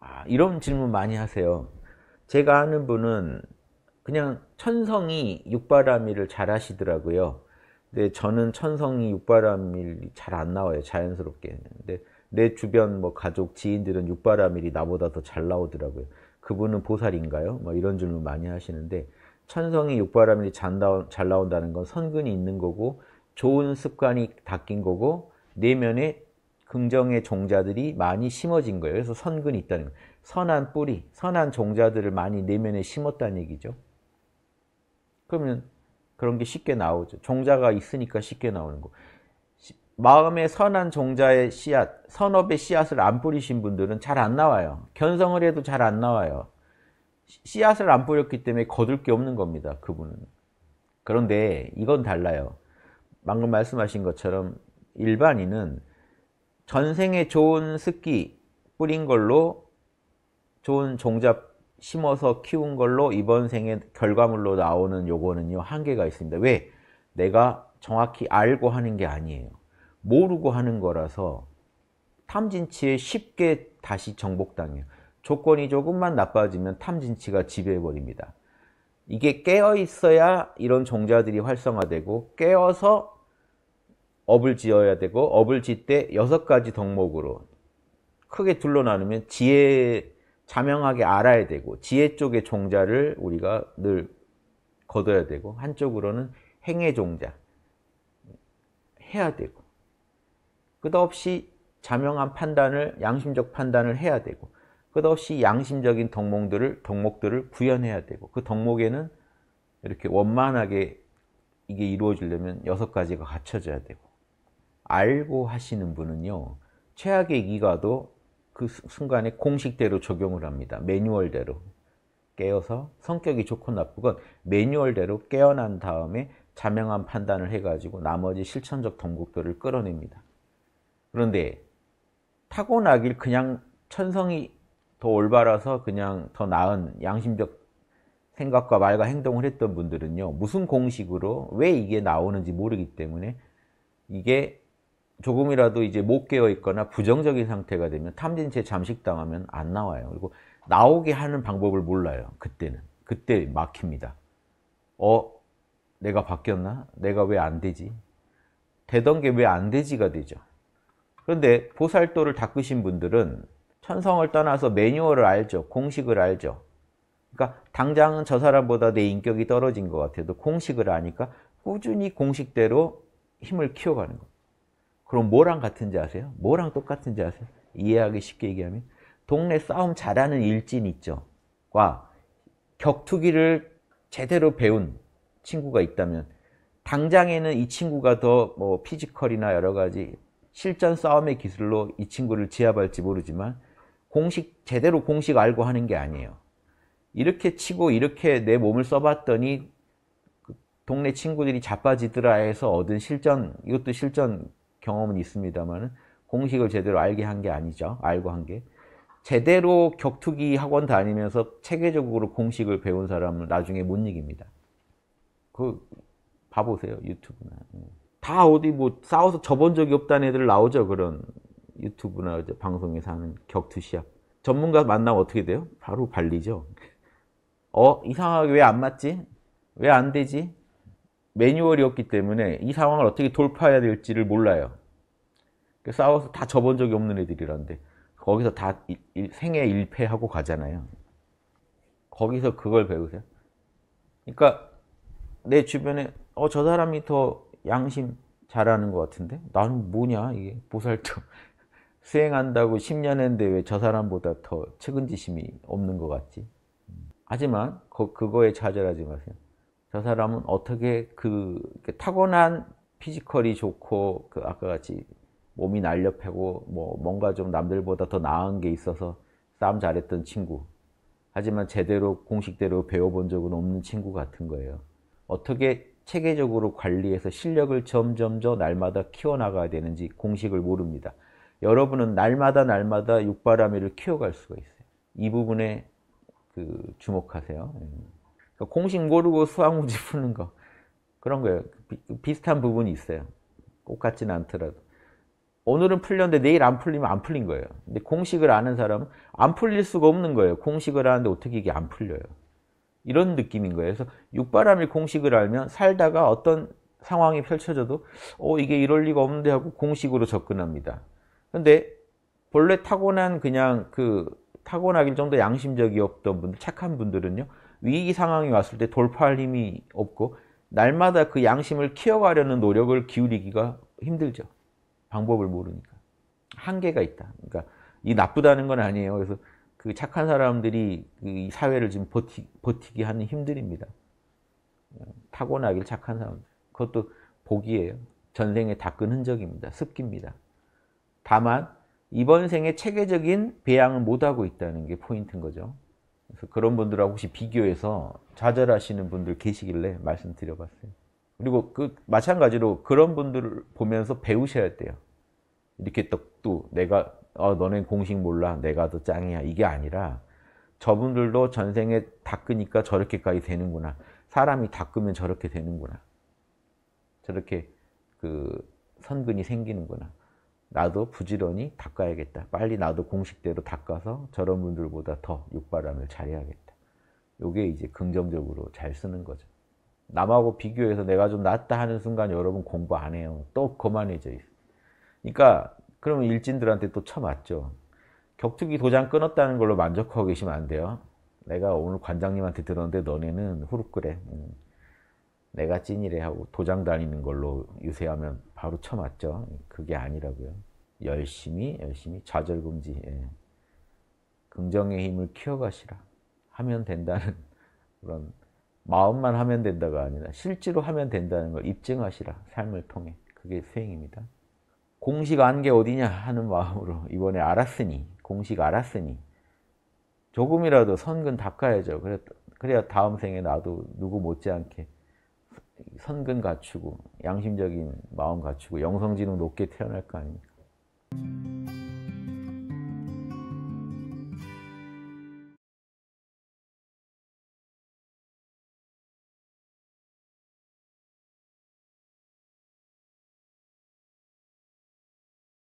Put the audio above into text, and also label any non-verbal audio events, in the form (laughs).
아, 이런 질문 많이 하세요. 제가 아는 분은 그냥 천성이 육바라밀을 잘 하시더라고요. 근데 저는 천성이 육바라밀이 잘 안 나와요. 자연스럽게. 근데 내 주변 뭐 가족, 지인들은 육바라밀이 나보다 더 잘 나오더라고요. 그분은 보살인가요? 뭐 이런 질문 많이 하시는데 천성이 육바라밀이 잘 나온다는 건 선근이 있는 거고 좋은 습관이 닦인 거고 내면에 긍정의 종자들이 많이 심어진 거예요. 그래서 선근이 있다는 거예요. 선한 뿌리, 선한 종자들을 많이 내면에 심었다는 얘기죠. 그러면 그런 게 쉽게 나오죠. 종자가 있으니까 쉽게 나오는 거. 마음에 선한 종자의 씨앗, 선업의 씨앗을 안 뿌리신 분들은 잘 안 나와요. 견성을 해도 잘 안 나와요. 씨앗을 안 뿌렸기 때문에 거둘 게 없는 겁니다. 그분은. 그런데 이건 달라요. 방금 말씀하신 것처럼 일반인은 전생에 좋은 습기 뿌린 걸로 좋은 종잡 심어서 키운 걸로 이번 생에 결과물로 나오는 요거는요 한계가 있습니다. 왜? 내가 정확히 알고 하는 게 아니에요. 모르고 하는 거라서 탐진치에 쉽게 다시 정복당해요. 조건이 조금만 나빠지면 탐진치가 지배해버립니다. 이게 깨어 있어야 이런 종자들이 활성화되고 깨어서 업을 지어야 되고 업을 짓 때 여섯 가지 덕목으로 크게 둘로 나누면 지혜 자명하게 알아야 되고 지혜 쪽의 종자를 우리가 늘 거둬야 되고 한쪽으로는 행의 종자 해야 되고 끝없이 자명한 판단을 양심적 판단을 해야 되고 끝없이 양심적인 덕목들을 덕목들을 구현해야 되고 그 덕목에는 이렇게 원만하게 이게 이루어지려면 여섯 가지가 갖춰져야 되고 알고 하시는 분은요. 최악의 기가도 그 순간에 공식대로 적용을 합니다. 매뉴얼대로. 깨어서 성격이 좋고 나쁘건 매뉴얼대로 깨어난 다음에 자명한 판단을 해가지고 나머지 실천적 동국들을 끌어냅니다. 그런데 타고나길 그냥 천성이 더 올바라서 그냥 더 나은 양심적 생각과 말과 행동을 했던 분들은요. 무슨 공식으로 왜 이게 나오는지 모르기 때문에 이게 조금이라도 이제 못 깨어 있거나 부정적인 상태가 되면 탐진체 잠식당하면 안 나와요. 그리고 나오게 하는 방법을 몰라요. 그때는. 그때 막힙니다. 어? 내가 바뀌었나? 내가 왜 안 되지? 되던 게 왜 안 되지가 되죠. 그런데 보살도를 닦으신 분들은 천성을 떠나서 매뉴얼을 알죠. 공식을 알죠. 그러니까 당장 은저 사람보다 내 인격이 떨어진 것 같아도 공식을 아니까 꾸준히 공식대로 힘을 키워가는 겁니다. 그럼 뭐랑 같은지 아세요? 뭐랑 똑같은지 아세요? 이해하기 쉽게 얘기하면 동네 싸움 잘하는 일진 있죠. 과 격투기를 제대로 배운 친구가 있다면 당장에는 이 친구가 더 뭐 피지컬이나 여러 가지 실전 싸움의 기술로 이 친구를 제압할지 모르지만 공식 제대로 공식 알고 하는 게 아니에요. 이렇게 치고 이렇게 내 몸을 써봤더니 그 동네 친구들이 자빠지더라 해서 얻은 실전 이것도 실전 경험은 있습니다만 공식을 제대로 알게 한 게 아니죠. 알고 한 게. 제대로 격투기 학원 다니면서 체계적으로 공식을 배운 사람은 나중에 못 이깁니다. 그 봐보세요 유튜브나 예. 다 어디 뭐 싸워서 접은 적이 없다는 애들 나오죠 그런 유튜브나 방송에서 하는 격투 시합 전문가 만나면 어떻게 돼요? 바로 발리죠 (laughs) 어? 이상하게 왜 안 맞지? 왜 안 되지? 매뉴얼이 없기 때문에 이 상황을 어떻게 돌파해야 될지를 몰라요. 그러니까 싸워서 다 접은 적이 없는 애들이란데 거기서 다 일, 일, 생애 일패하고 가잖아요. 거기서 그걸 배우세요. 그러니까 내 주변에 어저 사람이 더 양심 잘하는 것 같은데 나는 뭐냐 이게 보살도 (laughs) 수행한다고 10년 했는데 왜 저 사람보다 더 측은지심이 없는 것 같지? 음. 하지만 그, 그거에 좌절하지 마세요. 저 사람은 어떻게 그 타고난 피지컬이 좋고 그 아까 같이 몸이 날렵하고 뭐 뭔가 좀 남들보다 더 나은 게 있어서 싸움 잘했던 친구 하지만 제대로 공식대로 배워본 적은 없는 친구 같은 거예요. 어떻게 체계적으로 관리해서 실력을 점점 더 날마다 키워나가야 되는지 공식을 모릅니다. 여러분은 날마다 날마다 육바라밀을 키워갈 수가 있어요. 이 부분에 그 주목하세요. 음. 그 공식 모르고 수학문제 (laughs) 푸는 거 그런 거예요. 비, 슷한 부분이 있어요. 꼭 같진 않더라도. 오늘은 풀렸는데 내일 안 풀리면 안 풀린 거예요. 근데 공식을 아는 사람은 안 풀릴 수가 없는 거예요. 공식을 아는데 어떻게 이게 안 풀려요. 이런 느낌인 거예요. 그래서 육바람일 공식을 알면 살다가 어떤 상황이 펼쳐져도 어 이게 이럴 리가 없는데 하고 공식으로 접근합니다. 근데 본래 타고난 그냥 그 타고나길 정도 양심적이었던 분들, 착한 분들은요. 위기 상황이 왔을 때 돌파할 힘이 없고 날마다 그 양심을 키워가려는 노력을 기울이기가 힘들죠. 방법을 모르니까. 한계가 있다. 그러니까 이 나쁘다는 건 아니에요. 그래서 그 착한 사람들이 그 이 사회를 지금 버티, 버티기 하는 힘들입니다. 타고나길 착한 사람. 그것도 복이에요. 전생에 닦은 흔적입니다. 습기입니다. 다만 이번 생에 체계적인 배양을 못하고 있다는 게 포인트인 거죠. 그래서 그런 분들하고 혹시 비교해서 좌절하시는 분들 계시길래 말씀드려봤어요. 그리고 그 마찬가지로 그런 분들을 보면서 배우셔야 돼요. 이렇게 또 내가 어, 너네 공식 몰라 내가 더 짱이야 이게 아니라 저분들도 전생에 닦으니까 저렇게까지 되는구나 사람이 닦으면 저렇게 되는구나 저렇게 그 선근이 생기는구나 나도 부지런히 닦아야겠다. 빨리 나도 공식대로 닦아서 저런 분들보다 더 육바람을 잘해야겠다. 요게 이제 긍정적으로 잘 쓰는 거죠. 남하고 비교해서 내가 좀 낫다 하는 순간 여러분 공부 안 해요. 또 거만해져 있어. 그러니까 그러면 일진들한테 또 쳐맞죠. 격투기 도장 끊었다는 걸로 만족하고 계시면 안 돼요. 내가 오늘 관장님한테 들었는데 너네는 후루그래. 음. 내가 찐이래 하고 도장 다니는 걸로 유세하면 바로 쳐맞죠. 그게 아니라고요. 열심히 열심히 좌절금지 예. 긍정의 힘을 키워가시라 하면 된다는 (laughs) 그런 마음만 하면 된다가 아니라 실제로 하면 된다는 걸 입증하시라 삶을 통해 그게 수행입니다. 공식 안개 어디냐 하는 마음으로 이번에 알았으니 공식 알았으니 조금이라도 선근 닦아야죠. 그래야 다음 생에 나도 누구 못지않게 선근 갖추고 양심적인 마음 갖추고 영성지능 높게 태어날 거 아닙니까?